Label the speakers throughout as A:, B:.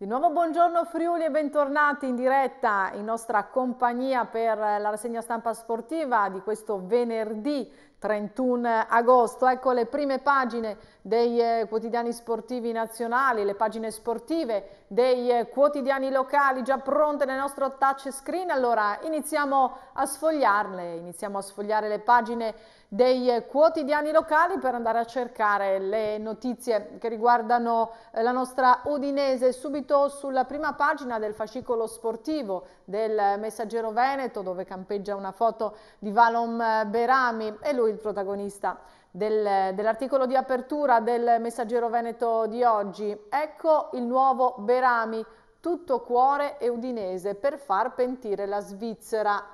A: Di nuovo buongiorno Friuli e bentornati in diretta in nostra compagnia per la rassegna stampa sportiva di questo venerdì 31 agosto. Ecco le prime pagine dei eh, quotidiani sportivi nazionali, le pagine sportive dei eh, quotidiani locali già pronte nel nostro touch screen. Allora iniziamo a sfogliarle, iniziamo a sfogliare le pagine dei quotidiani locali per andare a cercare le notizie che riguardano eh, la nostra Udinese subito sulla prima pagina del fascicolo sportivo del Messaggero Veneto dove campeggia una foto di Valom Berami e lui il protagonista del, dell'articolo di apertura del Messaggero Veneto di oggi. Ecco il nuovo Berami, tutto cuore e udinese per far pentire la Svizzera.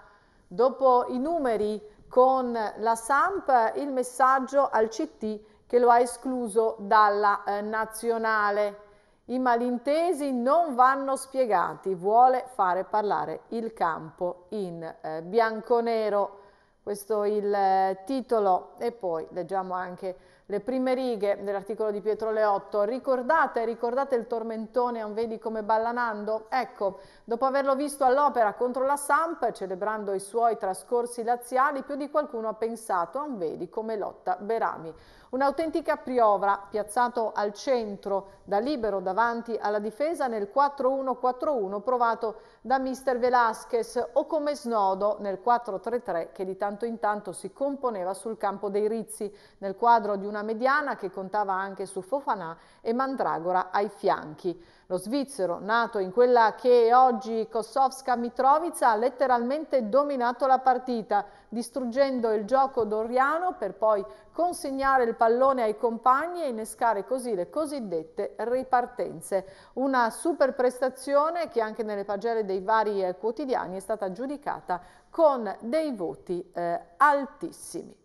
A: Dopo i numeri con la Samp il messaggio al CT che lo ha escluso dalla eh, nazionale. I malintesi non vanno spiegati, vuole fare parlare il campo in eh, bianco-nero. Questo è il eh, titolo e poi leggiamo anche le prime righe dell'articolo di Pietro Leotto. Ricordate, ricordate il tormentone Non vedi come ballanando? Ecco, dopo averlo visto all'opera contro la Samp, celebrando i suoi trascorsi laziali, più di qualcuno ha pensato Non vedi come lotta Berami. Un'autentica piovra piazzato al centro da libero davanti alla difesa nel 4-1-4-1 provato da mister Velasquez o come snodo nel 4-3-3 che di tanto in tanto si componeva sul campo dei Rizzi nel quadro di una mediana che contava anche su Fofanà e Mandragora ai fianchi. Lo svizzero, nato in quella che è oggi Kosovska Mitrovica, ha letteralmente dominato la partita, distruggendo il gioco doriano per poi consegnare il pallone ai compagni e innescare così le cosiddette ripartenze. Una super prestazione che anche nelle pagelle dei vari eh, quotidiani è stata giudicata con dei voti eh, altissimi.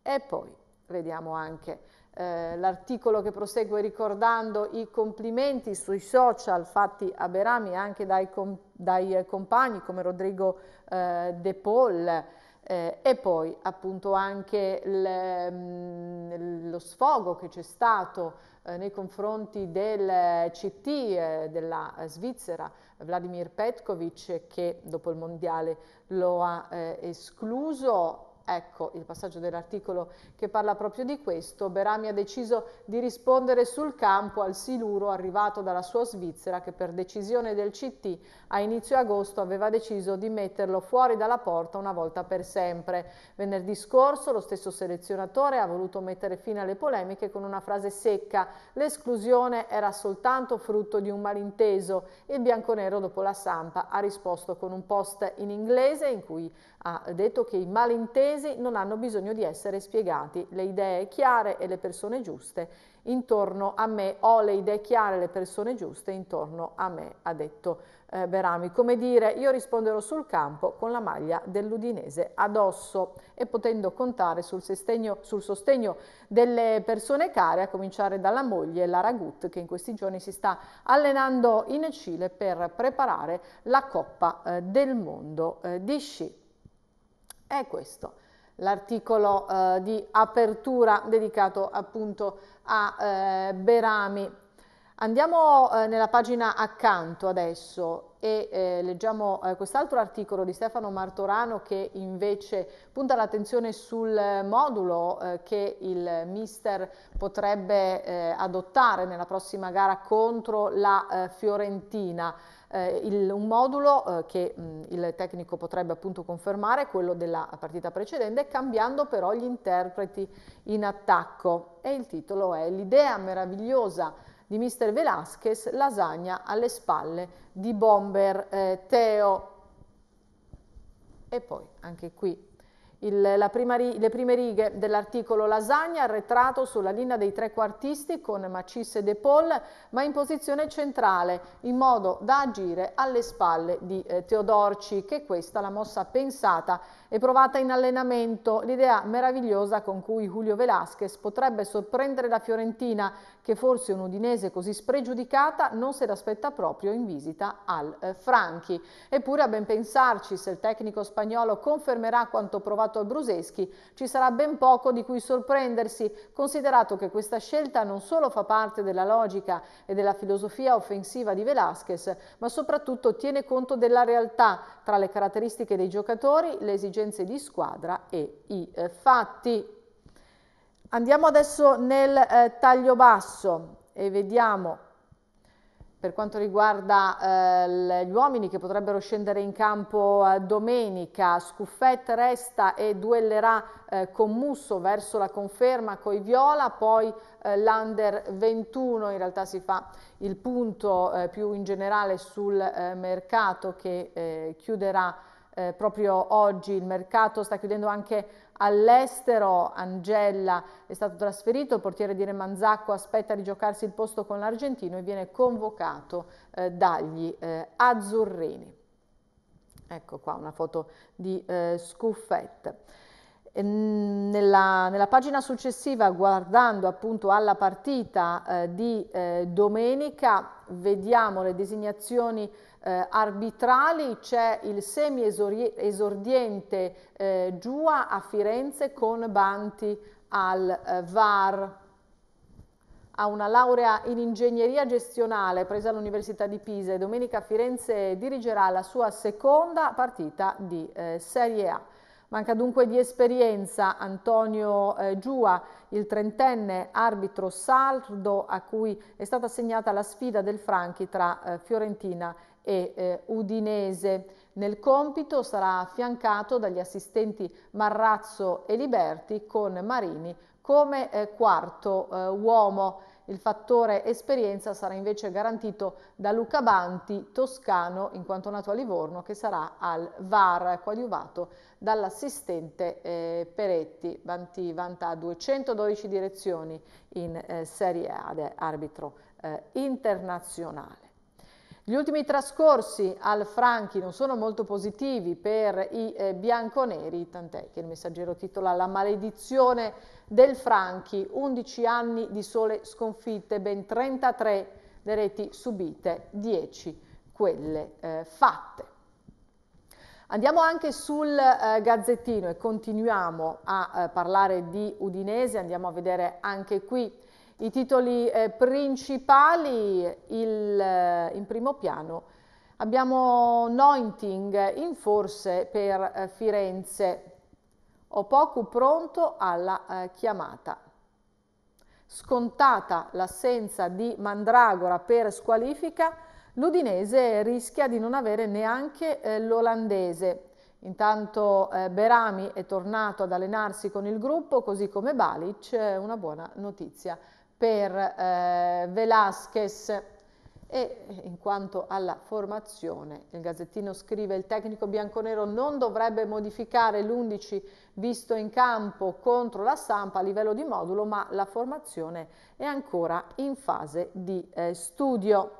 A: E poi vediamo anche eh, l'articolo che prosegue ricordando i complimenti sui social fatti a Berami anche dai, com dai compagni come Rodrigo eh, De Paul, eh, e poi appunto anche le, mm, lo sfogo che c'è stato eh, nei confronti del CT eh, della Svizzera, Vladimir Petkovic che dopo il mondiale lo ha eh, escluso Ecco il passaggio dell'articolo che parla proprio di questo. Berami ha deciso di rispondere sul campo al siluro arrivato dalla sua Svizzera che per decisione del CT a inizio agosto aveva deciso di metterlo fuori dalla porta una volta per sempre. Venerdì scorso lo stesso selezionatore ha voluto mettere fine alle polemiche con una frase secca. L'esclusione era soltanto frutto di un malinteso. Il bianconero dopo la stampa ha risposto con un post in inglese in cui ha detto che i malintesi non hanno bisogno di essere spiegati, le idee chiare e le persone giuste intorno a me, ho le idee chiare e le persone giuste intorno a me, ha detto eh, Berami. Come dire, io risponderò sul campo con la maglia dell'Udinese addosso e potendo contare sul sostegno, sul sostegno, delle persone care, a cominciare dalla moglie Lara Gut, che in questi giorni si sta allenando in Cile per preparare la Coppa eh, del Mondo eh, di sci è questo, l'articolo eh, di apertura dedicato appunto a eh, Berami. Andiamo eh, nella pagina accanto adesso, e eh, leggiamo eh, quest'altro articolo di Stefano Martorano che invece punta l'attenzione sul modulo eh, che il mister potrebbe eh, adottare nella prossima gara contro la eh, Fiorentina. Eh, il, un modulo che mh, mm, il tecnico potrebbe appunto confermare, quello della partita precedente, cambiando però gli interpreti in attacco. E il titolo è L'idea meravigliosa di mister Velasquez, lasagna alle spalle di bomber eh, Teo. E poi anche qui il, prima, le prime righe dell'articolo Lasagna arretrato sulla linea dei tre quartisti con Macis e De Paul ma in posizione centrale in modo da agire alle spalle di eh, Teodorci che questa la mossa pensata e provata in allenamento l'idea meravigliosa con cui Julio Velasquez potrebbe sorprendere la Fiorentina che forse un'Udinese così spregiudicata non se l'aspetta proprio in visita al eh, Franchi. Eppure a ben pensarci, se il tecnico spagnolo confermerà quanto provato al Bruseschi, ci sarà ben poco di cui sorprendersi, considerato che questa scelta non solo fa parte della logica e della filosofia offensiva di Velasquez, ma soprattutto tiene conto della realtà tra le caratteristiche dei giocatori, le esigenze di squadra e i eh, fatti. Andiamo adesso nel eh, taglio basso e vediamo per quanto riguarda eh, gli uomini che potrebbero scendere in campo eh, domenica, Scuffet resta e duellerà eh, con Musso verso la conferma coi Viola, poi eh, l'Under 21 in realtà si fa il punto eh, più in generale sul eh, mercato che chiuderà eh, proprio oggi il mercato sta chiudendo anche all'estero, Angella è stato trasferito, il portiere di Remanzacco aspetta di giocarsi il posto con l'Argentino e viene convocato eh, dagli eh, azzurrini. Ecco qua una foto di eh, Scuffette. Nella, nella, pagina successiva, guardando appunto alla partita eh, di eh, domenica, vediamo le designazioni eh, arbitrali c'è il semi esordiente eh, Giua a Firenze con Banti al eh, VAR. Ha una laurea in ingegneria gestionale presa all'Università di Pisa e domenica Firenze dirigerà la sua seconda partita di eh, Serie A. Manca dunque di esperienza Antonio eh, Giua, il trentenne arbitro sardo a cui è stata assegnata la sfida del Franchi tra eh, Fiorentina e eh, Udinese. Nel compito sarà affiancato dagli assistenti Marrazzo e Liberti con Marini come eh, quarto eh, uomo. Il fattore esperienza sarà invece garantito da Luca Banti, toscano, in quanto nato a Livorno, che sarà al VAR, coadiuvato dall'assistente eh, Peretti. Banti vanta 212 direzioni in eh, Serie A, arbitro eh, internazionale. Gli ultimi trascorsi al Franchi non sono molto positivi per i eh, bianconeri, tant'è che il messaggero titola La maledizione del Franchi, 11 anni di sole sconfitte, ben 33 le reti subite, 10 quelle eh, fatte. Andiamo anche sul eh, Gazzettino e continuiamo a eh, parlare di Udinese, andiamo a vedere anche qui i titoli eh, principali, il, eh, in primo piano, abbiamo Nointing in forse per eh, Firenze, o poco pronto alla eh, chiamata. Scontata l'assenza di Mandragora per squalifica, l'Udinese rischia di non avere neanche eh, l'olandese. Intanto eh, Berami è tornato ad allenarsi con il gruppo, così come Balic, eh, una buona notizia per eh, Velasquez e in quanto alla formazione, il Gazzettino scrive il tecnico bianconero non dovrebbe modificare l'11 visto in campo contro la Sampa a livello di modulo, ma la formazione è ancora in fase di eh, studio.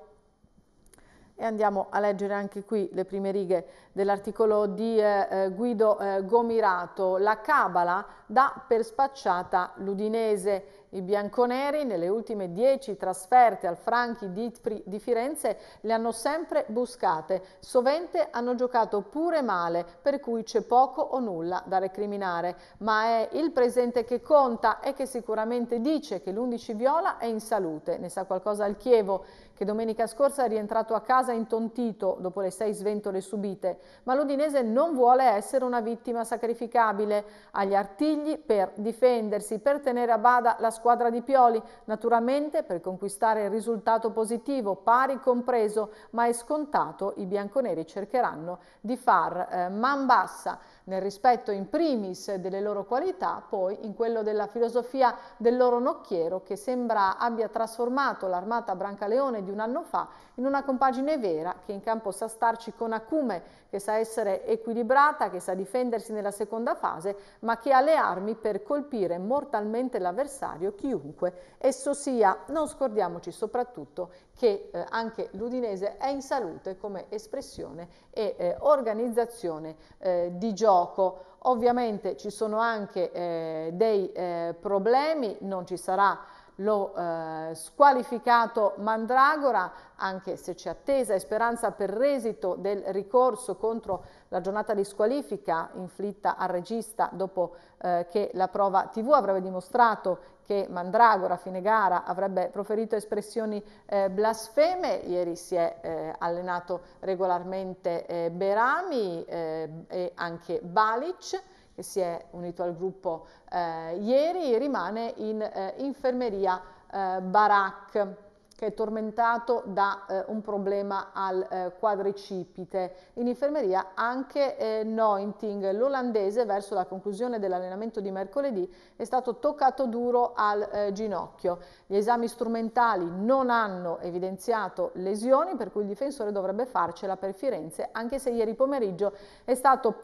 A: E andiamo a leggere anche qui le prime righe dell'articolo di eh, eh Guido eh, Gomirato, la Cabala dà per spacciata l'Udinese. I bianconeri nelle ultime 10 trasferte al Franchi di, Firenze le hanno sempre buscate, sovente hanno giocato pure male, per cui c'è poco o nulla da recriminare, ma è il presente che conta e che sicuramente dice che l'11 viola è in salute, ne sa qualcosa il Chievo che domenica scorsa è rientrato a casa intontito dopo le sei sventole subite, ma l'Udinese non vuole essere una vittima sacrificabile agli artigli per difendersi, per tenere a bada la squadra di Pioli, naturalmente per conquistare il risultato positivo, pari compreso, ma è scontato i bianconeri cercheranno di far eh, man bassa nel rispetto in primis delle loro qualità, poi in quello della filosofia del loro nocchiero che sembra abbia trasformato l'armata Brancaleone di un anno fa, in una compagine vera che in campo sa starci con acume, che sa essere equilibrata, che sa difendersi nella seconda fase, ma che ha le armi per colpire mortalmente l'avversario, chiunque esso sia. Non scordiamoci soprattutto che eh, anche l'Udinese è in salute come espressione e eh, organizzazione eh, di gioco. Ovviamente ci sono anche eh, dei eh, problemi, non ci sarà lo eh, squalificato Mandragora, anche se c'è attesa e speranza per resito del ricorso contro la giornata di squalifica inflitta al regista dopo eh, che la prova TV avrebbe dimostrato che Mandragora a fine gara avrebbe proferito espressioni eh, blasfeme, ieri si è eh, allenato regolarmente eh, Berami eh, e anche Balic, che si è unito al gruppo eh, ieri, rimane in eh, infermeria eh, Barak che è tormentato da eh, un problema al eh, quadricipite. In infermeria anche eh, Nointing, l'olandese, verso la conclusione dell'allenamento di mercoledì, è stato toccato duro al eh, ginocchio. Gli esami strumentali non hanno evidenziato lesioni, per cui il difensore dovrebbe farcela per Firenze, anche se ieri pomeriggio è stato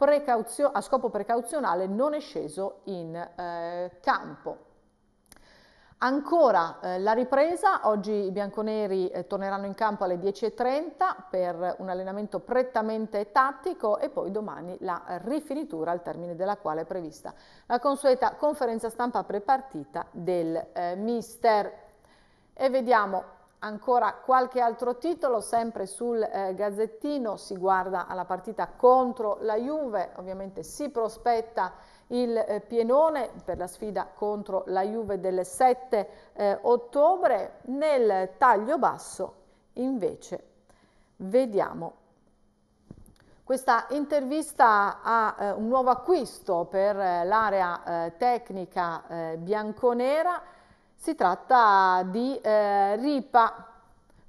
A: a scopo precauzionale non è sceso in eh, campo. Ancora eh, la ripresa, oggi i bianconeri eh, torneranno in campo alle 10.30 per un allenamento prettamente tattico e poi domani la rifinitura al termine della quale è prevista la consueta conferenza stampa prepartita del eh, mister. E vediamo ancora qualche altro titolo, sempre sul eh, gazzettino si guarda alla partita contro la Juve, ovviamente si prospetta il eh, Pienone per la sfida contro la Juve del 7 eh, ottobre, nel taglio basso invece vediamo questa intervista a eh, un nuovo acquisto per eh, l'area eh, tecnica eh, bianconera, si tratta di eh, Ripa,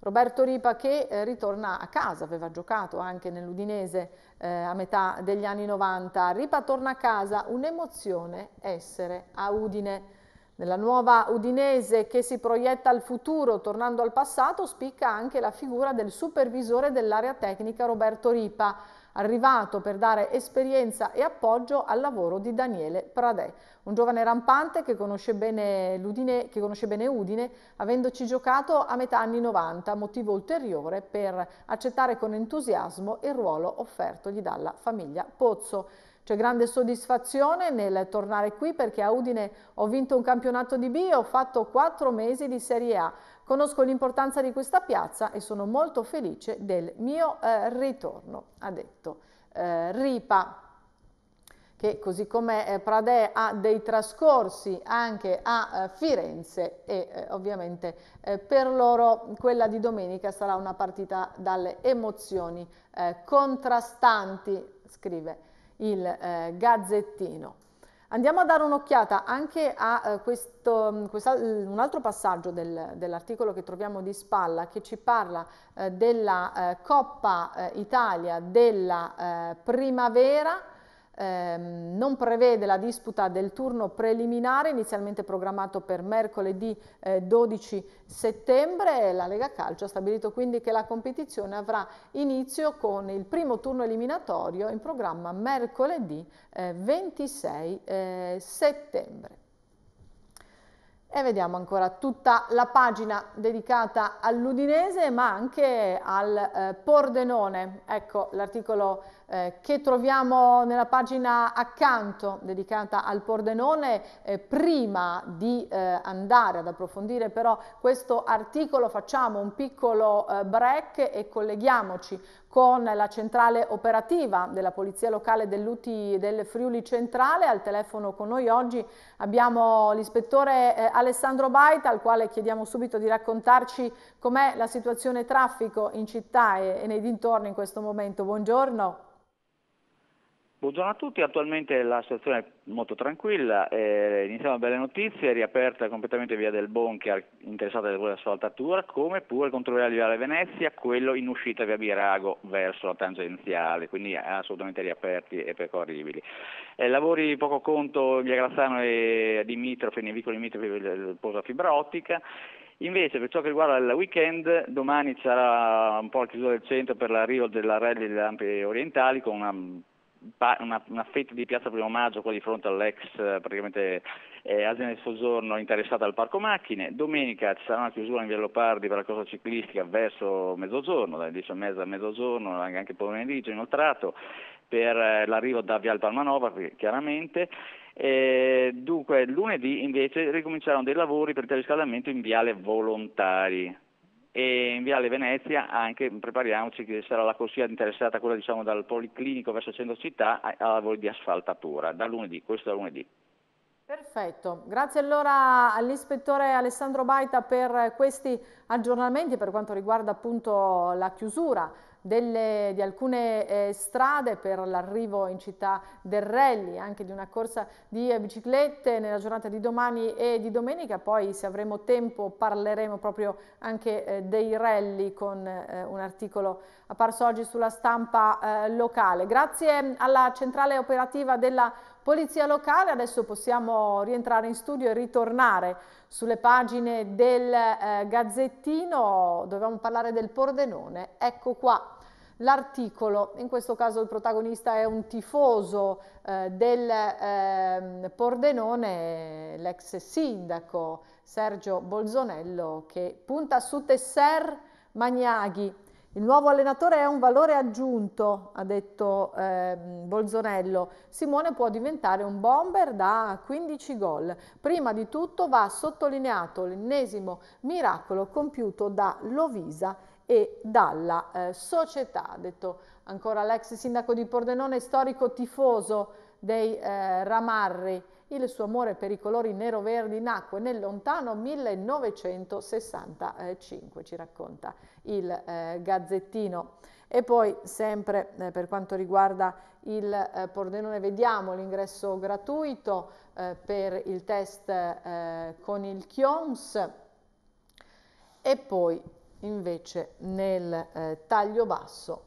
A: Roberto Ripa che ritorna a casa, aveva giocato anche nell'Udinese eh, a metà degli anni 90. Ripa torna a casa, un'emozione essere a Udine. Nella nuova Udinese che si proietta al futuro, tornando al passato, spicca anche la figura del supervisore dell'area tecnica Roberto Ripa, arrivato per dare esperienza e appoggio al lavoro di Daniele Pradè, un giovane rampante che conosce bene, Udine, che conosce bene Udine, avendoci giocato a metà anni 90, motivo ulteriore per accettare con entusiasmo il ruolo offertogli dalla famiglia Pozzo. C'è grande soddisfazione nel tornare qui perché a Udine ho vinto un campionato di B e ho fatto quattro mesi di Serie A. Conosco l'importanza di questa piazza e sono molto felice del mio eh, ritorno, ha detto eh, Ripa che così come eh, Pradè ha dei trascorsi anche a eh, Firenze e eh, ovviamente per loro quella di domenica sarà una partita dalle emozioni contrastanti, scrive il Gazzettino. Andiamo a dare un'occhiata anche a eh, questo, mm, un altro passaggio del, dell'articolo che troviamo di spalla che ci parla eh, della eh, Coppa eh, Italia della eh, primavera ehm, non prevede la disputa del turno preliminare inizialmente programmato per mercoledì eh, 12 settembre. La Lega Calcio ha stabilito quindi che la competizione avrà inizio con il primo turno eliminatorio in programma mercoledì eh, 26 eh, settembre. E vediamo ancora tutta la pagina dedicata all'Udinese ma anche al eh, Pordenone. Ecco l'articolo eh, che troviamo nella pagina accanto dedicata al Pordenone. Eh, prima di eh, andare ad approfondire però questo articolo facciamo un piccolo eh, break e colleghiamoci con la centrale operativa della Polizia Locale dell'UTI del Friuli Centrale. Al telefono con noi oggi abbiamo l'ispettore eh, Alessandro Baita, al quale chiediamo subito di raccontarci com'è la situazione traffico in città e, e nei dintorni in questo momento. Buongiorno.
B: Buongiorno a tutti, attualmente la situazione è molto tranquilla, eh, iniziamo belle notizie, è riaperta completamente via del Bonchia interessata da quella sua altatura, come pure controllare Viale Venezia, quello in uscita via Birago verso la tangenziale, quindi assolutamente riaperti e percorribili. Eh, lavori poco conto via Grazzano e Dimitrofi, nei vicoli limitrofi del posa fibra ottica. Invece per ciò che riguarda il weekend, domani sarà un po' la chiusura del centro per l'arrivo della rally delle Lampi Orientali con una una, una, fetta di piazza Primo Maggio, qua di fronte all'ex eh, eh azienda di soggiorno interessata al parco macchine. Domenica ci sarà una chiusura in via Lopardi per la cosa ciclistica verso mezzogiorno, dalle 10 e mezza a mezzogiorno, anche pomeriggio inoltrato, per eh, l'arrivo da Vial Palmanova chiaramente. E dunque lunedì invece ricominceranno dei lavori per il riscaldamento in viale volontari e in Viale Venezia anche prepariamoci che sarà la corsia interessata quella diciamo dal Policlinico verso il centro città alla lavori di asfaltatura da lunedì, questo da lunedì.
A: Perfetto, grazie allora all'ispettore Alessandro Baita per questi aggiornamenti per quanto riguarda appunto la chiusura delle, di alcune eh, strade per l'arrivo in città del rally, anche di una corsa di biciclette nella giornata di domani e di domenica, poi se avremo tempo parleremo proprio anche eh, dei rally con eh, un articolo apparso oggi sulla stampa eh, locale. Grazie alla centrale operativa della Polizia Locale, adesso possiamo rientrare in studio e ritornare sulle pagine del eh, Gazzettino, dovevamo parlare del Pordenone, ecco qua l'articolo, in questo caso il protagonista è un tifoso eh, del eh, Pordenone, l'ex sindaco Sergio Bolzonello che punta su Tesser Magnaghi. Il nuovo allenatore è un valore aggiunto, ha detto eh, Bolzonello. Simone può diventare un bomber da 15 gol. Prima di tutto va sottolineato l'ennesimo miracolo compiuto da Lovisa e dalla eh, società, ha detto ancora l'ex sindaco di Pordenone, storico tifoso dei eh, Ramarri. Il suo amore per i colori nero-verdi nacque nel lontano 1965, ci racconta il eh, Gazzettino. E poi sempre eh, per quanto riguarda il eh, Pordenone vediamo l'ingresso gratuito eh, per il test eh, con il Chions e poi invece nel eh, taglio basso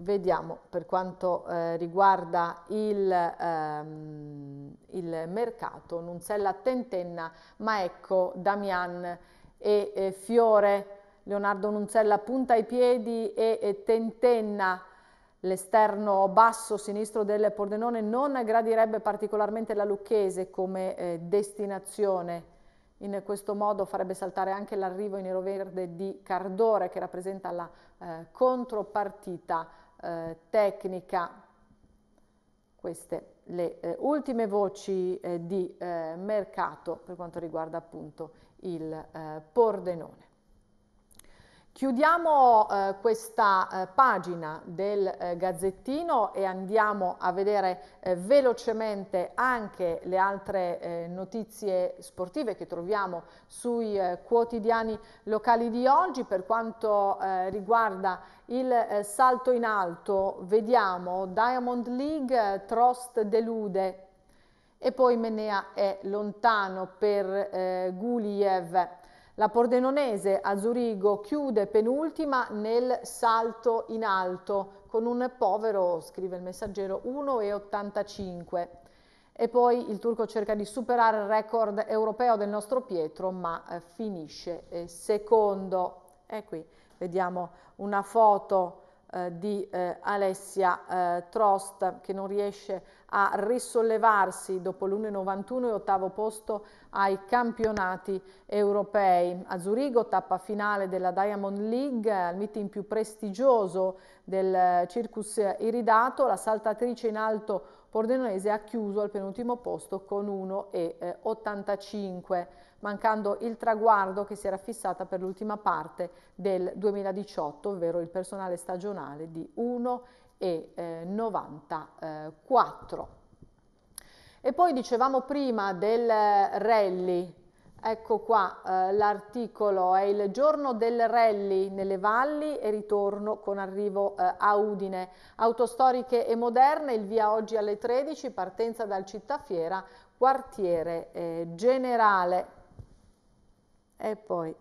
A: vediamo per quanto eh, riguarda il, ehm, il mercato Nunzella tentenna ma ecco Damian e eh, Fiore Leonardo Nunzella punta i piedi e, e tentenna L'esterno basso sinistro del Pordenone non gradirebbe particolarmente la Lucchese come eh, destinazione in questo modo farebbe saltare anche l'arrivo in nero-verde di Cardore che rappresenta la eh, contropartita eh, tecnica. Queste le eh, ultime voci eh, di eh, mercato per quanto riguarda appunto il eh, Pordenone. Chiudiamo eh, questa eh, pagina del eh, Gazzettino e andiamo a vedere eh, velocemente anche le altre eh, notizie sportive che troviamo sui eh, quotidiani locali di oggi. Per quanto riguarda il salto in alto, vediamo Diamond League, Trost delude e poi Menea è lontano per Guliev. La Pordenonese a Zurigo chiude penultima nel salto in alto con un povero, scrive il messaggero, 1,85. E poi il turco cerca di superare il record europeo del nostro Pietro, ma eh, finisce eh, secondo. E qui vediamo una foto eh, di eh, Alessia eh, Trost che non riesce a risollevarsi dopo l'1,91 e ottavo posto ai campionati europei. A Zurigo, tappa finale della Diamond League, al meeting più prestigioso del eh, Circus Iridato, la saltatrice in alto pordenonese ha chiuso al penultimo posto con 1,85, eh, mancando il traguardo che si era fissata per l'ultima parte del 2018, ovvero il personale stagionale di 1,85 e eh, 94. E poi dicevamo prima del rally, ecco qua eh, l'articolo, è il giorno del rally nelle valli e ritorno con arrivo eh, a Udine. Autostoriche e moderne, il via oggi alle 13, partenza dal Cittafiera, quartiere eh, generale. E poi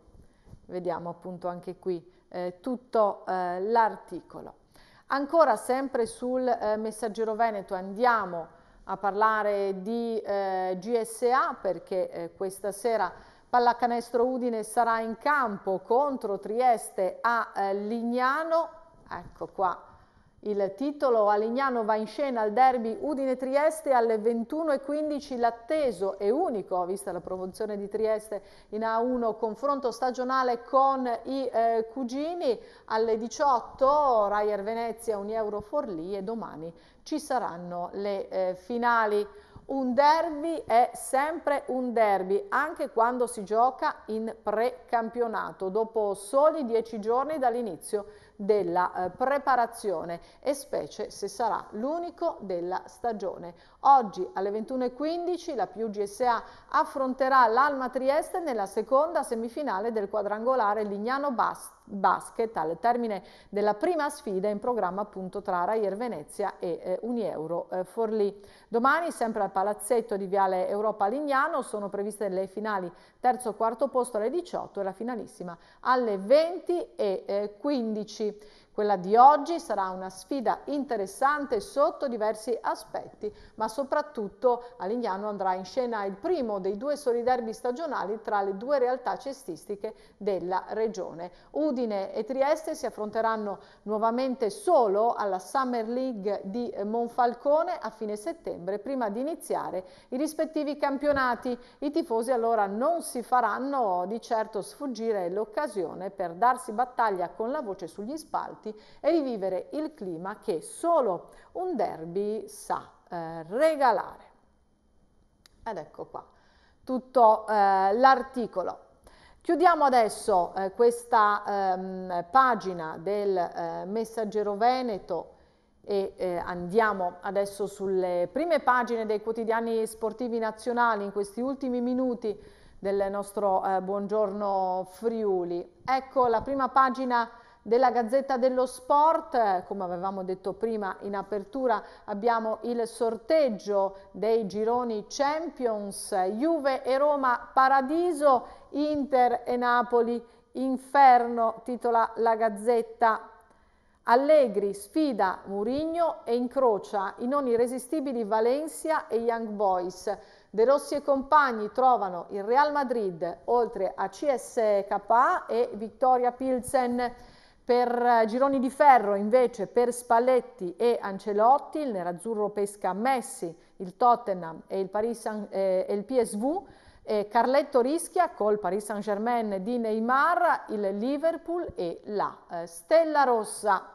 A: vediamo appunto anche qui eh, tutto eh, l'articolo. Ancora sempre sul eh, messaggero Veneto andiamo a parlare di eh, GSA perché eh, questa sera Pallacanestro Udine sarà in campo contro Trieste a eh, Lignano. Ecco qua il titolo. Alignano va in scena al derby Udine-Trieste alle 21.15 l'atteso e unico, vista la promozione di Trieste in A1, confronto stagionale con i eh, cugini. Alle 18 Raier Venezia, un euro Forlì e domani ci saranno le eh, finali. Un derby è sempre un derby, anche quando si gioca in precampionato, dopo soli dieci giorni dall'inizio della eh, preparazione e specie se sarà l'unico della stagione. Oggi alle 21.15 la Più GSA affronterà l'Alma Trieste nella seconda semifinale del quadrangolare Lignano-Basta basket al termine della prima sfida in programma appunto tra Raier Venezia e eh, Unieuro eh, Forlì. Domani sempre al palazzetto di Viale Europa Lignano sono previste le finali terzo quarto posto alle 18 e la finalissima alle 20 e eh, 15. Quella di oggi sarà una sfida interessante sotto diversi aspetti, ma soprattutto a Lignano andrà in scena il primo dei due soliderbi stagionali tra le due realtà cestistiche della regione. Udine e Trieste si affronteranno nuovamente solo alla Summer League di Monfalcone a fine settembre, prima di iniziare i rispettivi campionati. I tifosi allora non si faranno di certo sfuggire l'occasione per darsi battaglia con la voce sugli spalti stati e rivivere il clima che solo un derby sa eh, regalare. Ed ecco qua tutto eh, l'articolo. Chiudiamo adesso eh, questa ehm, pagina del eh, Messaggero Veneto e eh, andiamo adesso sulle prime pagine dei quotidiani sportivi nazionali in questi ultimi minuti del nostro eh, Buongiorno Friuli. Ecco la prima pagina della Gazzetta dello Sport, come avevamo detto prima in apertura, abbiamo il sorteggio dei gironi Champions, Juve e Roma Paradiso, Inter e Napoli Inferno, titola la Gazzetta. Allegri sfida Murigno e incrocia i non irresistibili Valencia e Young Boys. De Rossi e compagni trovano il Real Madrid oltre a CSKA e Vittoria Pilsen. Per eh, gironi di ferro invece per Spalletti e Ancelotti, il nerazzurro pesca Messi, il Tottenham e il, San, eh, e il PSV, eh, Carletto rischia col Paris Saint Germain di Neymar, il Liverpool e la eh, Stella Rossa.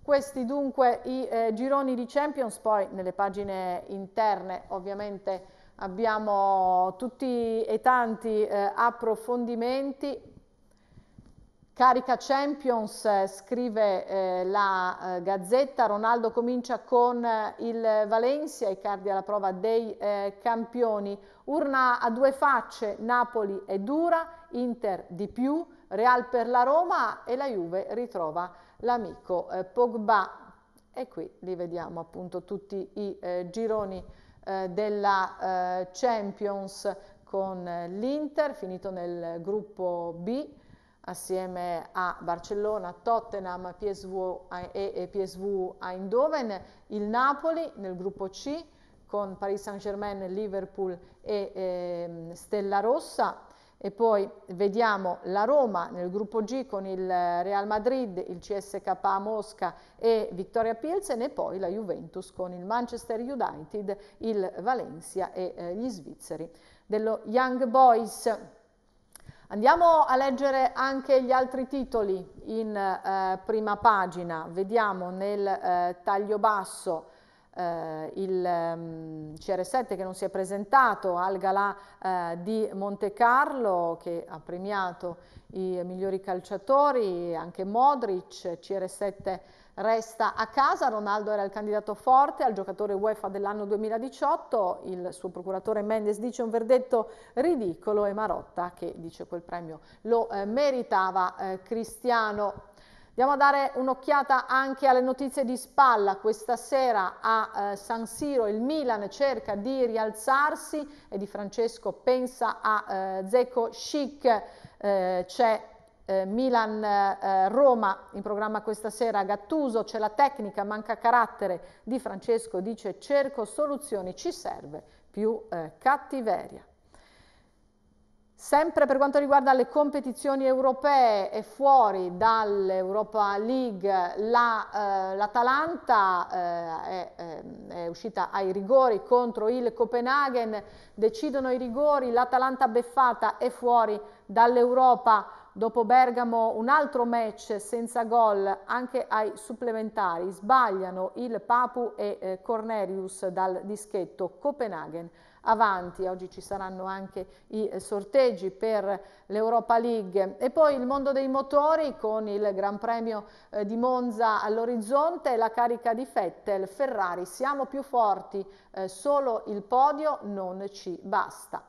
A: Questi dunque i eh, gironi di Champions, poi nelle pagine interne ovviamente abbiamo tutti e tanti approfondimenti, Carica Champions, eh, scrive eh, la eh, Gazzetta, Ronaldo comincia con eh, il Valencia, i cardi alla prova dei eh, campioni, urna a due facce, Napoli è dura, Inter di più, Real per la Roma e la Juve ritrova l'amico eh, Pogba. E qui li vediamo appunto tutti i gironi della Champions con l'Inter, finito nel gruppo B, assieme a Barcellona, Tottenham PSV, e PSV Eindhoven, il Napoli nel gruppo C con Paris Saint-Germain, Liverpool e eh, Stella Rossa e poi vediamo la Roma nel gruppo G con il Real Madrid, il CSKA Mosca e Vittoria Pilsen e poi la Juventus con il Manchester United, il Valencia e eh, gli svizzeri dello Young Boys. Andiamo a leggere anche gli altri titoli in eh, prima pagina, vediamo nel eh, taglio basso eh, il um, ehm, CR7 che non si è presentato al Galà eh, di Monte Carlo che ha premiato i migliori calciatori, anche Modric, CR7 resta a casa, Ronaldo era il candidato forte al giocatore UEFA dell'anno 2018, il suo procuratore Mendes dice un verdetto ridicolo e Marotta che dice quel premio lo eh, meritava eh, Cristiano. Andiamo a dare un'occhiata anche alle notizie di spalla. Questa sera a eh, San Siro il Milan cerca di rialzarsi e di Francesco pensa a eh, Zeko Schick. Eh, c'è eh, Milan-Roma eh, in programma questa sera, Gattuso, c'è la tecnica, manca carattere, Di Francesco dice cerco soluzioni, ci serve più eh, cattiveria. Sempre per quanto riguarda le competizioni europee e fuori dall'Europa League, l'Atalanta la, eh, eh, è, ehm, è, uscita ai rigori contro il Copenaghen, decidono i rigori, l'Atalanta beffata è fuori dall'Europa dopo Bergamo un altro match senza gol anche ai supplementari. Sbagliano il Papu e eh, Cornelius dal dischetto Copenaghen avanti. Oggi ci saranno anche i eh, sorteggi per l'Europa League. E poi il mondo dei motori con il Gran Premio eh, di Monza all'orizzonte, la carica di Fettel, Ferrari, siamo più forti, solo il podio non ci basta.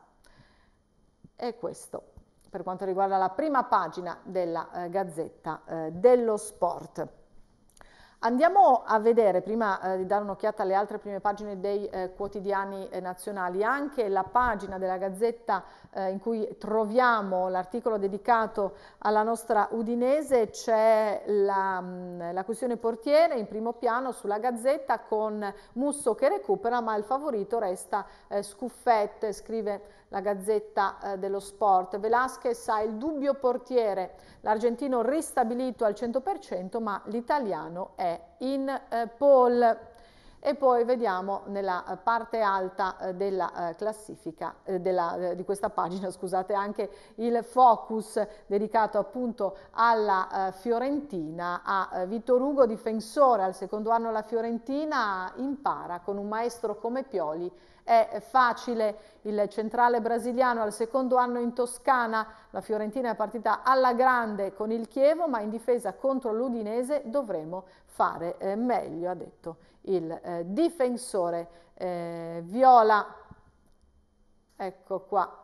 A: E questo per quanto riguarda la prima pagina della eh, Gazzetta eh, dello Sport. Andiamo a vedere, prima eh, di dare un'occhiata alle altre prime pagine dei eh, quotidiani eh, nazionali, anche la pagina della Gazzetta eh, in cui troviamo l'articolo dedicato alla nostra Udinese, c'è la, mm, la questione portiere in primo piano sulla Gazzetta con Musso che recupera, ma il favorito resta eh, Scuffette, scrive la Gazzetta eh, dello Sport. Velasquez ha il dubbio portiere, l'argentino ristabilito al 100%, ma l'italiano è in eh, pole e poi vediamo nella eh, parte alta eh, della eh, classifica, della, di questa pagina, scusate, anche il focus dedicato appunto alla Fiorentina, a Vittor Ugo, difensore al secondo anno la Fiorentina, impara con un maestro come Pioli è facile il centrale brasiliano al secondo anno in Toscana, la Fiorentina è partita alla grande con il Chievo, ma in difesa contro l'Udinese dovremo fare meglio, ha detto il eh, difensore eh, viola, ecco qua,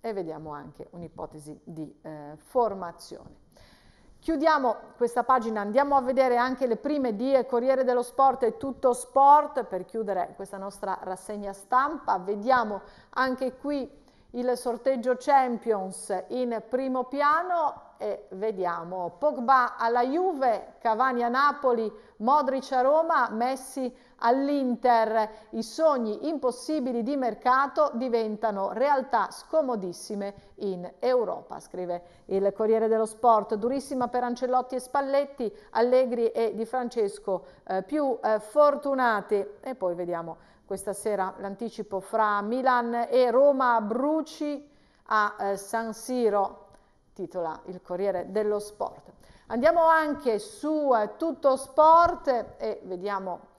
A: e vediamo anche un'ipotesi di eh, formazione. Chiudiamo questa pagina, andiamo a vedere anche le prime di Corriere dello Sport e Tutto Sport per chiudere questa nostra rassegna stampa. Vediamo anche qui il sorteggio Champions in primo piano e vediamo Pogba alla Juve, Cavani a Napoli, Modric a Roma, Messi all'Inter. I sogni impossibili di mercato diventano realtà scomodissime in Europa, scrive il Corriere dello Sport. Durissima per Ancelotti e Spalletti, Allegri e Di Francesco eh, più eh, fortunati. E poi vediamo questa sera l'anticipo fra Milan e Roma Bruci a eh, San Siro, titola il Corriere dello Sport. Andiamo anche su eh, Tutto Sport e vediamo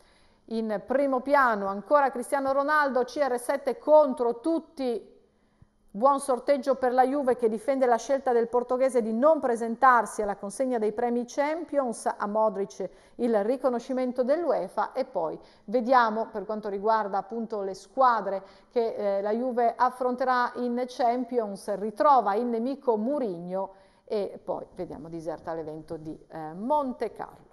A: in primo piano ancora Cristiano Ronaldo, CR7 contro tutti Buon sorteggio per la Juve che difende la scelta del portoghese di non presentarsi alla consegna dei premi Champions, a Modric il riconoscimento dell'UEFA e poi vediamo per quanto riguarda appunto le squadre che eh, la Juve affronterà in Champions, ritrova il nemico Murigno e poi vediamo diserta l'evento di eh, Monte Carlo.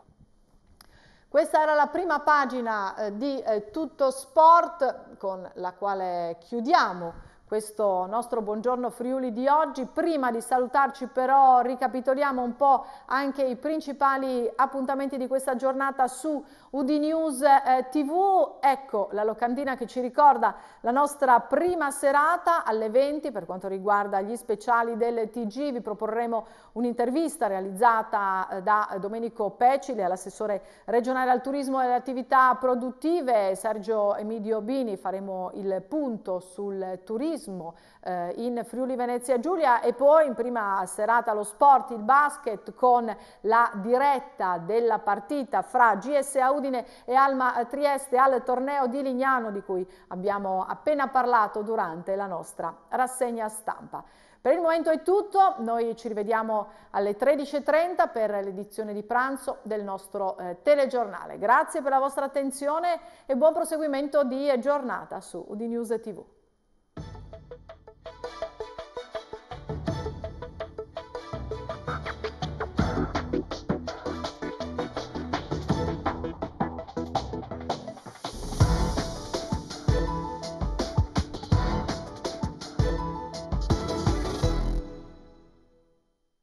A: Questa era la prima pagina eh, di eh, Tutto Sport con la quale chiudiamo questo nostro buongiorno Friuli di oggi. Prima di salutarci però ricapitoliamo un po' anche i principali appuntamenti di questa giornata su UD News eh, TV, ecco la locandina che ci ricorda la nostra prima serata alle 20 per quanto riguarda gli speciali del TG, vi proporremo un'intervista realizzata eh, da Domenico Pecile all'assessore regionale al turismo e alle attività produttive, Sergio Emidio Bini, faremo il punto sul turismo eh, in Friuli Venezia Giulia e poi in prima serata lo sport, il basket con la diretta della partita fra GSA Udine e Alma Trieste al torneo di Lignano di cui abbiamo appena parlato durante la nostra rassegna stampa. Per il momento è tutto, noi ci rivediamo alle 13.30 per l'edizione di pranzo del nostro eh, telegiornale. Grazie per la vostra attenzione e buon proseguimento di giornata su Udinews TV.